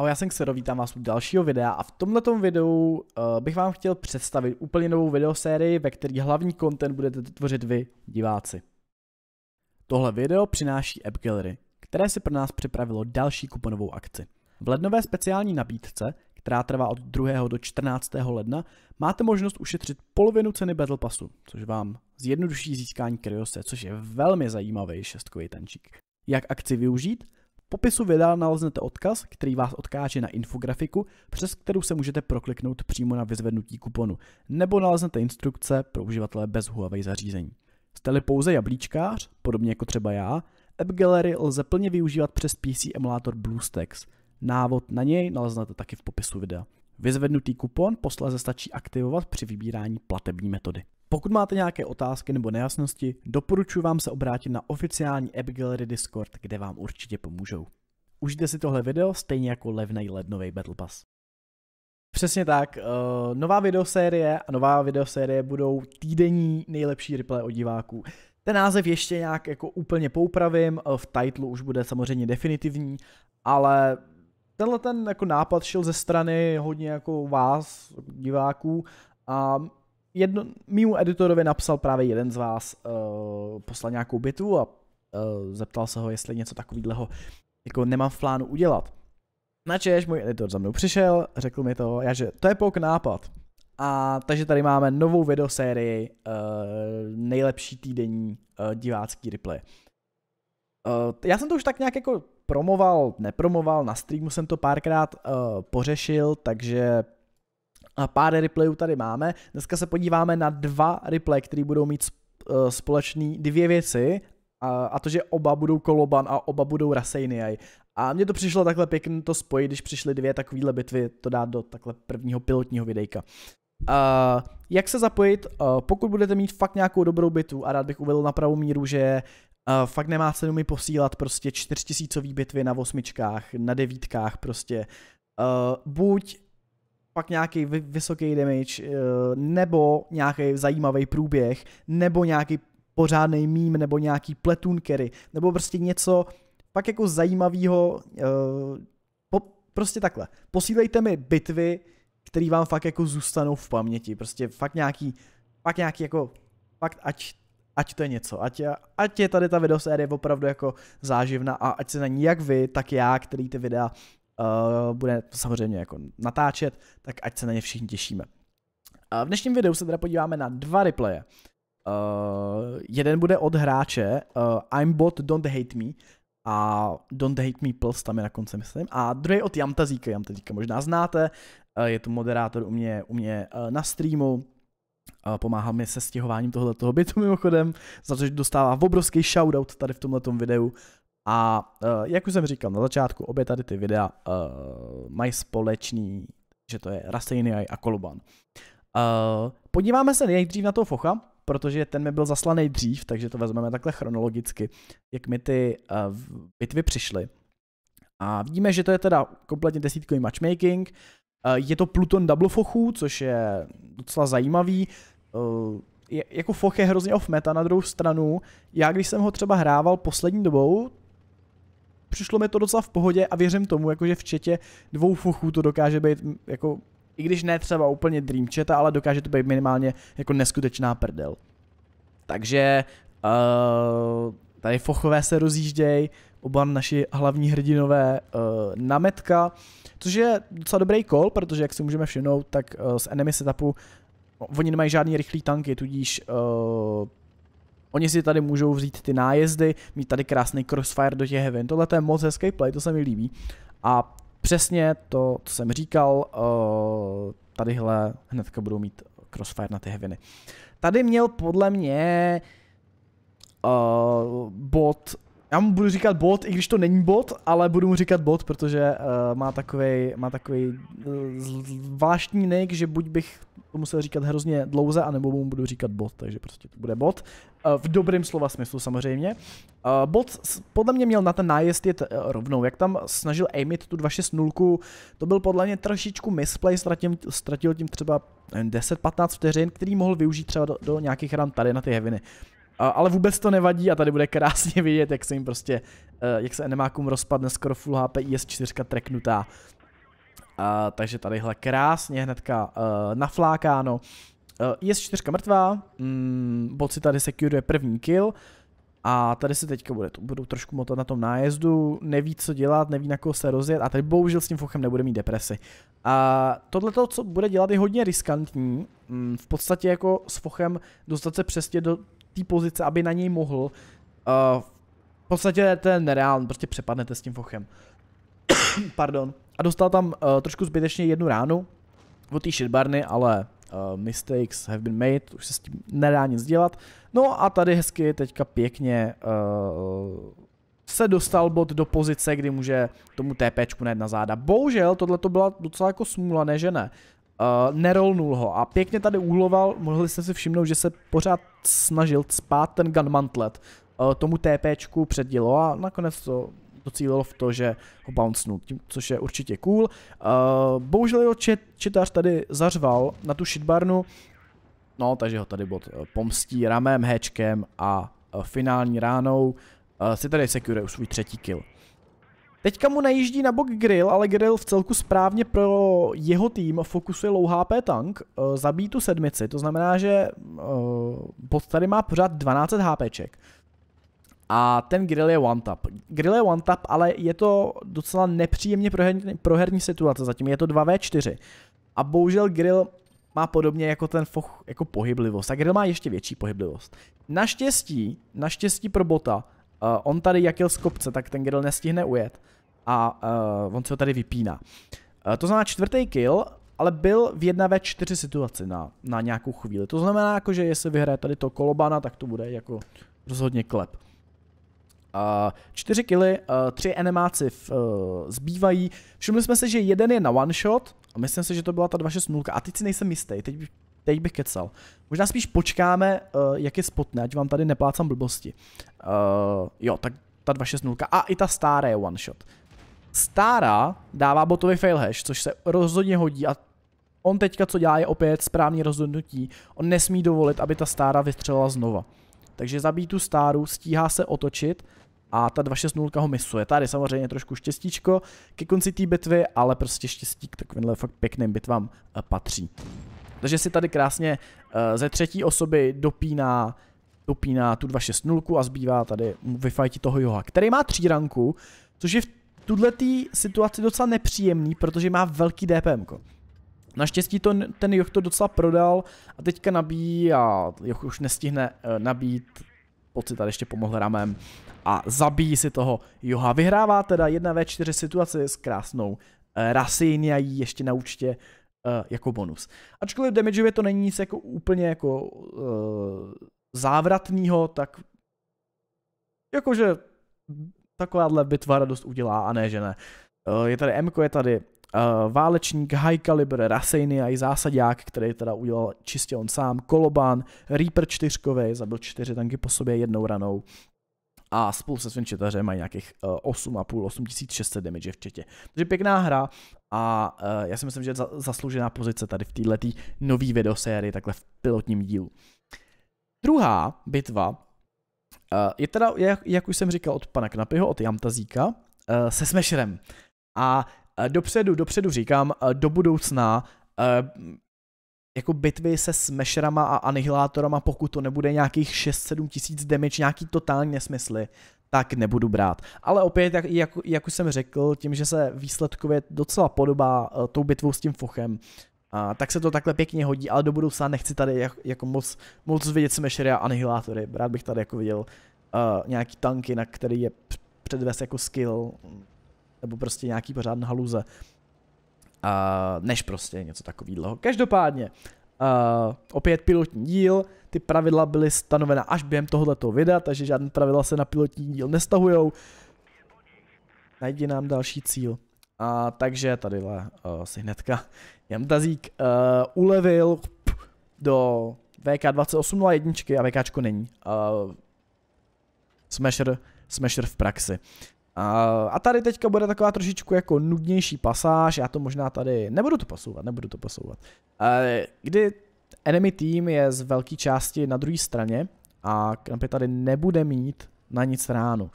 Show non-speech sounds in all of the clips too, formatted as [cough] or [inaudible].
Ahoj, já jsem Xero, vítám vás u dalšího videa a v tomto videu uh, bych vám chtěl představit úplně novou videosérii, ve které hlavní content budete tvořit vy, diváci. Tohle video přináší App Gallery, které si pro nás připravilo další kuponovou akci. V lednové speciální nabídce, která trvá od 2. do 14. ledna, máte možnost ušetřit polovinu ceny Battle Passu, což vám zjednoduší získání Kryose, což je velmi zajímavý šestkový tančík. Jak akci využít? popisu videa naleznete odkaz, který vás odkáže na infografiku, přes kterou se můžete prokliknout přímo na vyzvednutí kuponu, nebo naleznete instrukce pro uživatele bez Huawei zařízení. Jste-li pouze jablíčkář, podobně jako třeba já, App Gallery lze plně využívat přes PC emulátor BlueStacks. Návod na něj naleznete taky v popisu videa. Vyzvednutý kupon posléze stačí aktivovat při vybírání platební metody. Pokud máte nějaké otázky nebo nejasnosti, doporučuji vám se obrátit na oficiální App Gallery Discord, kde vám určitě pomůžou. Užijte si tohle video stejně jako levnej lednový Battle Pass. Přesně tak, uh, nová videosérie a nová videosérie budou týdenní nejlepší replay od diváků. Ten název ještě nějak jako úplně poupravím, eh, v titlu už bude samozřejmě definitivní, ale tenhle ten jako nápad šel ze strany hodně jako vás, diváků a jedno, mýmu editorovi napsal právě jeden z vás, uh, poslal nějakou bitvu a uh, zeptal se ho, jestli něco takového jako nemám v plánu udělat. Načež můj editor za mnou přišel, řekl mi to, já, že to je pouk nápad. A takže tady máme novou videosérii uh, nejlepší týdenní uh, divácký replay. Uh, já jsem to už tak nějak jako promoval, nepromoval, na streamu jsem to párkrát uh, pořešil, takže pár replayů tady máme. Dneska se podíváme na dva replay, které budou mít eh, společný dvě věci a, a to, že oba budou Koloban a oba budou Rasejniaj. A mně to přišlo takhle pěkně to spojit, když přišly dvě takovéhle bitvy, to dát do takhle prvního pilotního videjka. Uh, jak se zapojit? Uh, pokud budete mít fakt nějakou dobrou bitvu, a rád bych uvedl na pravou míru, že Uh, fakt nemá cenu mi posílat prostě čtyřtisícový bitvy na osmičkách, na devítkách prostě. Uh, buď pak nějaký vy, vysoký damage, uh, nebo nějaký zajímavý průběh, nebo nějaký pořádný mím, nebo nějaký platoon carry, nebo prostě něco pak jako zajímavého, uh, eh, prostě takhle. Posílejte mi bitvy, které vám fakt jako zůstanou v paměti, prostě fakt nějaký, fakt nějaký jako, fakt ať ať to je něco, ať, ať je tady ta videosérie opravdu jako záživná a ať se na ní jak vy, tak já, který ty videa uh, bude samozřejmě jako natáčet, tak ať se na ně všichni těšíme. A v dnešním videu se teda podíváme na dva replaye. Uh, jeden bude od hráče uh, I'm bot Don't Hate Me a Don't Hate Me Plus tam je na konci myslím a druhý od Jamtazíka, Jamtazíka možná znáte, uh, je to moderátor u mě, u mě uh, na streamu, pomáhá mi se stěhováním tohoto bytu mimochodem, za což dostává obrovský shoutout tady v tomto videu. A eh, jak už jsem říkal na začátku, obě tady ty videa eh, mají společný, že to je Rastejny a Koluban. Eh, podíváme se nejdřív na toho focha, protože ten mi byl zaslaný dřív, takže to vezmeme takhle chronologicky, jak mi ty bitvy přišly. A vidíme, že to je teda kompletně desítkový matchmaking, Eh, je to Pluton Double Fochů, což je docela zajímavý. Eh, je, jako Foch je hrozně off meta na druhou stranu. Já když jsem ho třeba hrával poslední dobou, přišlo mi to docela v pohodě a věřím tomu, jakože v četě dvou fochů to dokáže být hm, jako, i když ne třeba úplně dream chata, ale dokáže to být minimálně jako neskutečná prdel. Takže uh, tady fochové se rozjíždějí, oba naši hlavní hrdinové uh, eh, nametka, což je docela dobrý kol, protože jak si můžeme všimnout, tak uh, z enemy setupu no, oni nemají žádný rychlý tanky, tudíž uh, Oni si tady můžou vzít ty nájezdy, mít tady krásný crossfire do těch heaven. Tohle to je moc hezký play, to se mi líbí. A přesně to, co jsem říkal, uh, tadyhle hnedka budou mít crossfire na ty heaveny. Tady měl podle mě uh, bot já mu budu říkat bot, i když to není bot, ale budu mu říkat bot, protože uh, eh, má takový má takovej, uh, zvláštní nick, že buď bych to musel říkat hrozně dlouze, anebo mu budu říkat bot, takže prostě to bude bot. Uh, eh, v dobrém slova smyslu samozřejmě. Uh, bot podle mě měl na ten nájezd jet uh, rovnou, jak tam snažil aimit tu 260, to byl podle mě trošičku misplay, ztratil, ztratil tím třeba 10-15 vteřin, který mohl využít třeba do, do nějakých ran tady na ty heviny ale vůbec to nevadí a tady bude krásně [laughs] vidět, jak se jim prostě, eh, jak se enemákům rozpadne skoro full HP IS4 treknutá. A, takže tadyhle krásně hnedka uh, naflákáno. Uh, eh, IS4 mrtvá, mm, bot si tady securuje první kill. A tady se teďka bude, to budou trošku motat na tom nájezdu, neví co dělat, neví na koho se rozjet a tady bohužel s tím fochem nebude mít depresi. A tohle to, co bude dělat, je hodně riskantní, mm, v podstatě jako s fochem dostat se přesně do té pozice, aby na něj mohl, uh, v podstatě to je nereálné, prostě přepadnete s tím fochem. [coughs] Pardon. A dostal tam uh, trošku zbytečně jednu ránu od té shitbarny, ale uh, mistakes have been made, už se s tím nedá nic dělat. No a tady hezky teďka pěkně uh, se dostal bod do pozice, kdy může tomu TPčku najít na záda. Bohužel tohle to byla docela jako smůla, ne že ne. Uh, eh, nerolnul ho a pěkně tady úloval, mohli jste si všimnout, že se pořád snažil spát ten gun mantlet uh, eh, tomu TPčku předělo a nakonec to docílilo v to, že ho bouncnul, tím, což je určitě cool. Uh, bohužel jeho čet, četář tady zařval na tu shitbarnu, no takže ho tady bod pomstí ramem, hečkem a uh, finální ránou. Uh, si tady sekuruje už svůj třetí kill. Teďka mu najíždí na bok Grill, ale Grill v celku správně pro jeho tým fokusuje low HP tank, eh, zabíjí tu sedmici, to znamená, že bot eh, tady má pořád 12 HPček. A ten Grill je one tap. Grill je one tap, ale je to docela nepříjemně proherní, proherní situace zatím, je to 2v4. A bohužel Grill má podobně jako ten foch jako pohyblivost. A Grill má ještě větší pohyblivost. Naštěstí, naštěstí pro bota, Eh, on tady jak jel z kopce, tak ten grill nestihne ujet a uh, on se ho tady vypíná. Uh, to znamená čtvrtý kill, ale byl v 1 ve 4 situaci na, na nějakou chvíli. To znamená, jako, že jestli vyhraje tady to kolobana, tak to bude jako rozhodně klep. Uh, čtyři killy, uh, tři animáci v, uh, zbývají. Všimli jsme se, že jeden je na one shot, a myslím si, že to byla ta 260 a teď si nejsem jistý, teď Teď bych kecal. Možná spíš počkáme, uh, jak je spotné, ať vám tady neplácám blbosti. Uh, jo, tak ta 260 a i ta stará je one shot. Stará dává botový hash, což se rozhodně hodí a on teďka co dělá je opět správně rozhodnutí. On nesmí dovolit, aby ta stára vystřelila znova. Takže zabít tu stáru, stíhá se otočit a ta 260 ho misuje. Tady samozřejmě trošku štěstíčko ke konci té bitvy, ale prostě štěstí k takovýmhle fakt pěkným bitvám eh, patří. Takže si tady krásně eh, ze třetí osoby dopíná dopíná tu 260 a zbývá tady vyfajti toho Joha, který má ranku, což je v tuhletý situaci docela nepříjemný, protože má velký DPM. -ko. Naštěstí to, ten Joch to docela prodal a teďka nabíjí a Joch už nestihne eh, nabít, pocit tady ještě pomohl ramem a zabíjí si toho Joha. Vyhrává teda 1v4 situaci s krásnou Rasinia eh, Rasiniají ještě na účtě uh, jako bonus. Ačkoliv damageově to není nic jako úplně jako uh, závratného, tak jakože takováhle bitva radost udělá a ne, že ne. Uh, je tady Mko, je tady uh, válečník, high caliber, Rasejny a i zásadák, který teda udělal čistě on sám, Koloban, Reaper čtyřkový, zabil čtyři tanky po sobě jednou ranou, a spolu se svým četařem mají nějakých 8,5, eh, 8600 damage v četě. Takže pěkná hra a eh, já si myslím, že je zasloužená pozice tady v této nový videosérii, takhle v pilotním dílu. Druhá bitva eh, je teda, jak, jak už jsem říkal, od pana Knapyho, od Jamtazíka, se Smasherem. A dopředu, dopředu říkám, do budoucna jako bitvy se smešerama a anihilátorama, pokud to nebude nějakých 6-7 tisíc damage, nějaký totální nesmysly, tak nebudu brát. Ale opět, jak, jak, jak už jsem řekl, tím, že se výsledkově docela podobá uh, tou bitvou s tím fochem, uh, tak se to takhle pěkně hodí, ale do budoucna nechci tady jak, jako moc, moc vidět smešery a anihilátory. Rád bych tady jako viděl uh, nějaký tanky, na který je předves jako skill, nebo prostě nějaký pořádný haluze uh, než prostě něco takového. Každopádně, uh, opět pilotní díl, ty pravidla byly stanovena až během tohoto videa, takže žádné pravidla se na pilotní díl nestahujou. Najdi nám další cíl. A uh, takže tadyhle uh, si hnedka [laughs] Jamtazík uh, ulevil pff, do VK2801 a VKčko není. Uh, Smasher, Smasher v praxi. A tady teďka bude taková trošičku jako nudnější pasáž, já to možná tady, nebudu to posouvat, nebudu to posouvat. E, kdy enemy team je z velké části na druhé straně a Krampy tady nebude mít na nic ránu.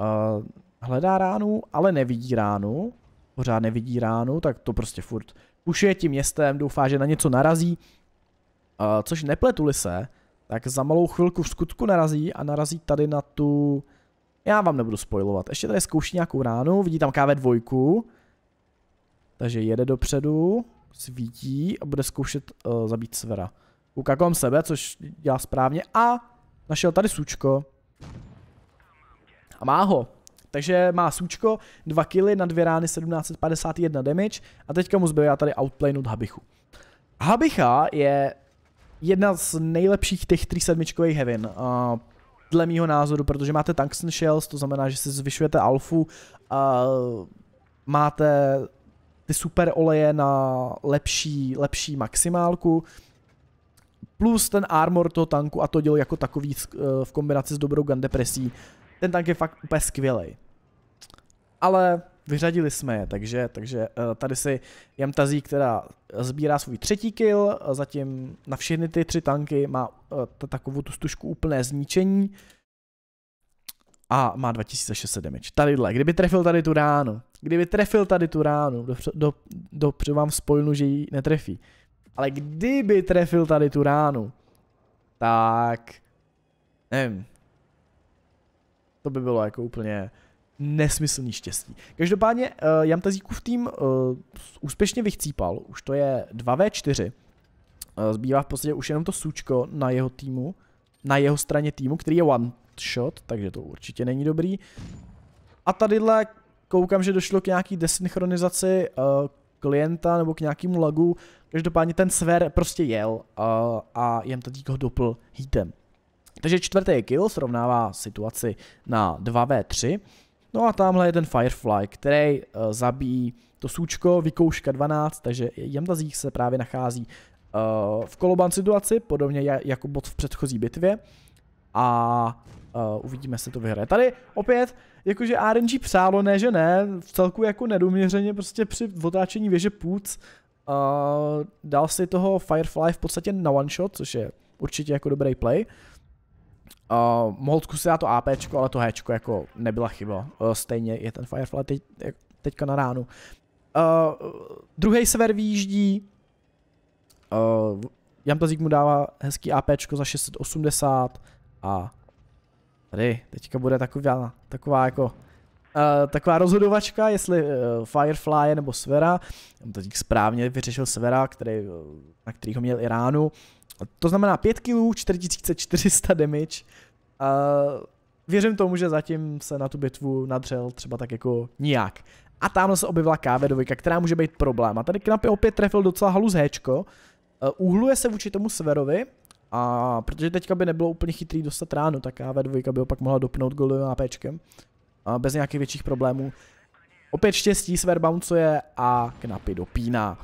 E, hledá ránu, ale nevidí ránu, pořád nevidí ránu, tak to prostě furt pušuje tím městem, doufá, že na něco narazí, e, což nepletuli se, tak za malou chvilku v skutku narazí a narazí tady na tu já vám nebudu spoilovat. Ještě tady zkouší nějakou ránu, vidí tam KV2. Takže jede dopředu, svítí a bude zkoušet uh, zabít Svera. Kouká kolem sebe, což dělá správně a našel tady sučko. A má ho. Takže má sučko, dva killy na dvě rány 1751 damage a teďka mu zbývá tady outplaynout Habichu. Habicha je jedna z nejlepších těch 3 sedmičkových heaven. Uh, eh, dle mýho názoru, protože máte tungsten shells, to znamená, že si zvyšujete alfu a máte ty super oleje na lepší, lepší maximálku, plus ten armor toho tanku a to dělo jako takový v eh, kombinaci s dobrou gun depresí. Ten tank je fakt úplně skvělej. Ale Vyřadili jsme je, takže, takže eh, tady si Jamtazí, která sbírá svůj třetí kill, eh, zatím na všechny ty tři tanky má eh, takovou tu stužku úplné zničení a má 2600 damage. Tadyhle, kdyby trefil tady tu ránu, kdyby trefil tady tu ránu, do, do, do vám spojnu, že ji netrefí, ale kdyby trefil tady tu ránu, tak nevím, to by bylo jako úplně nesmyslný štěstí. Každopádně uh, eh, Jamtazíkův tým uh, úspěšně vychcípal, už to je 2v4, uh, eh, zbývá v podstatě už jenom to sučko na jeho týmu, na jeho straně týmu, který je one shot, takže to určitě není dobrý. A tadyhle koukám, že došlo k nějaký desynchronizaci uh, klienta nebo k nějakému lagu, každopádně ten sver prostě jel uh, a Jamtazík ho dopl hitem. Takže čtvrtý kill srovnává situaci na 2v3. No a tamhle je ten Firefly, který uh, zabíjí to sůčko, vykouška 12, takže Jamdazích se právě nachází uh, v koloban situaci, podobně jako bod v předchozí bitvě. A uh, uvidíme, se to vyhraje. Tady opět, jakože RNG přálo, ne že ne, v celku jako nedoměřeně, prostě při otáčení věže půc uh, dal si toho Firefly v podstatě na one shot, což je určitě jako dobrý play. Uh, Uh, eh, Moltku se dá to AP, ale to H jako nebyla chyba. Uh, stejně je ten Firefly teď, teďka na ránu. Uh, eh, druhý sever vyjíždí. Uh, Jamtazík mu dává hezký AP za 680 a tady teďka bude taková, taková jako uh, taková rozhodovačka, jestli uh, Firefly nebo Svera. to správně vyřešil Svera, který, uh, na kterýho měl i ránu. To znamená 5 kg, 4400 damage. A věřím tomu, že zatím se na tu bitvu nadřel třeba tak jako nijak. A tamhle se objevila KV2, která může být problém. A tady Knapy opět trefil docela z Hčko. Uhluje e, se vůči tomu Sverovi. a protože teďka by nebylo úplně chytrý dostat ráno, tak KV2 by opak mohla dopnout golovým APčkem. A bez nějakých větších problémů. Opět štěstí Sver bouncuje a Knapy dopíná.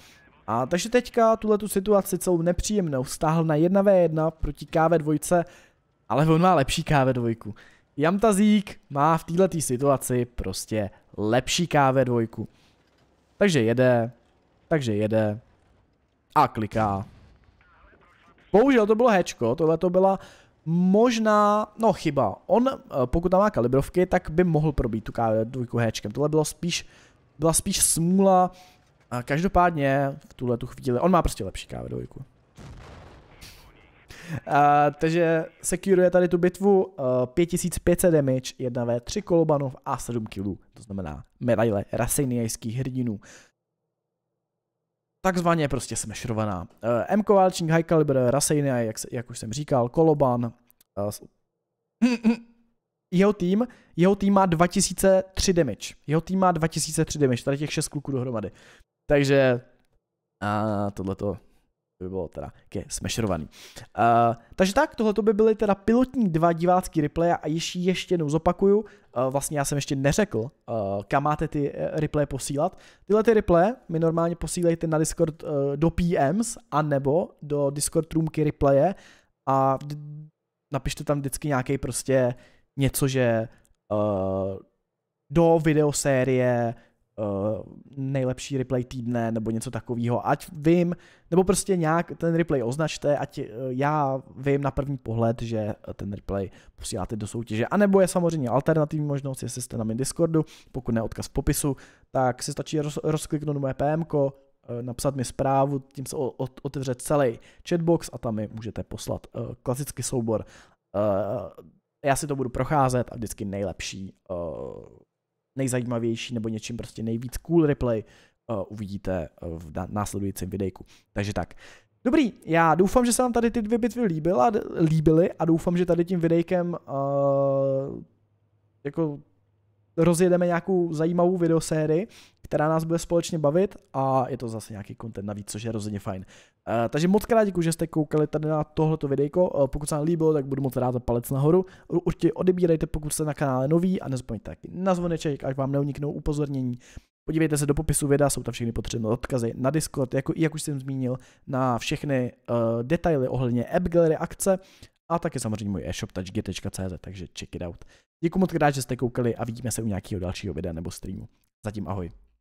A takže teďka tuhle tu situaci celou nepříjemnou stáhl na 1v1 proti KV2, ale on má lepší KV2. Jamtazík má v této situaci prostě lepší KV2. Takže jede, takže jede a kliká. Bohužel to bylo hečko, tohle to byla možná, no chyba. On, eh, pokud tam má kalibrovky, tak by mohl probít tu KV2 hečkem. Tohle bylo spíš, byla spíš smůla a každopádně v tuhle tu chvíli, on má prostě lepší KV2. Uh, takže securuje tady tu bitvu uh, eh, 5500 damage, 1 v 3 kolobanov a 7 killů, to znamená medaile rasejnijských hrdinů. Takzvaně prostě smešrovaná. Uh, M Kovalčník, High Caliber, Rasejnia, jak, jak už jsem říkal, Koloban, uh, jeho tým, jeho tým má 2003 damage. Jeho tým má 2003 damage, tady těch 6 kluků dohromady. Takže a tohle to by bylo teda ke smešerovaný. Uh, takže tak, tohle by byly teda pilotní dva divácký replay a ještě, ještě jednou zopakuju, uh, vlastně já jsem ještě neřekl, uh, kam máte ty e, replay posílat. Tyhle ty replay mi normálně posílejte na Discord uh, do PMs a nebo do Discord roomky replaye a napište tam vždycky nějaký prostě něco, že uh, do videosérie uh, nejlepší replay týdne nebo něco takového, ať vím, nebo prostě nějak ten replay označte, ať uh, já vím na první pohled, že ten replay posíláte do soutěže. A nebo je samozřejmě alternativní možnost, jestli jste na mém Discordu, pokud ne odkaz v popisu, tak si stačí roz, rozkliknout moje PM, napsat mi zprávu, tím se otevře celý chatbox a tam mi můžete poslat klasický soubor já si to budu procházet a vždycky nejlepší, eh, nejzajímavější nebo něčím prostě nejvíc cool replay eh, uvidíte eh, v následujícím videjku. Takže tak. Dobrý, já doufám, že se vám tady ty dvě bitvy líbila, líbily a doufám, že tady tím videjkem uh, jako rozjedeme nějakou zajímavou videosérii, která nás bude společně bavit a je to zase nějaký content navíc, což je rozhodně fajn. Uh, takže moc krát děkuji, že jste koukali tady na tohleto videjko. Uh, pokud se vám líbilo, tak budu moc rád za palec nahoru. Určitě odebírejte, pokud jste na kanále nový a nezapomeňte taky na zvoneček, až vám neuniknou upozornění. Podívejte se do popisu videa, jsou tam všechny potřebné odkazy na Discord, jako, jak už jsem zmínil, na všechny uh, detaily ohledně App Gallery akce, a taky samozřejmě můj e-shop touchgy.cz, takže check it out. Děkuji moc krát, že jste koukali a vidíme se u nějakého dalšího videa nebo streamu. Zatím ahoj.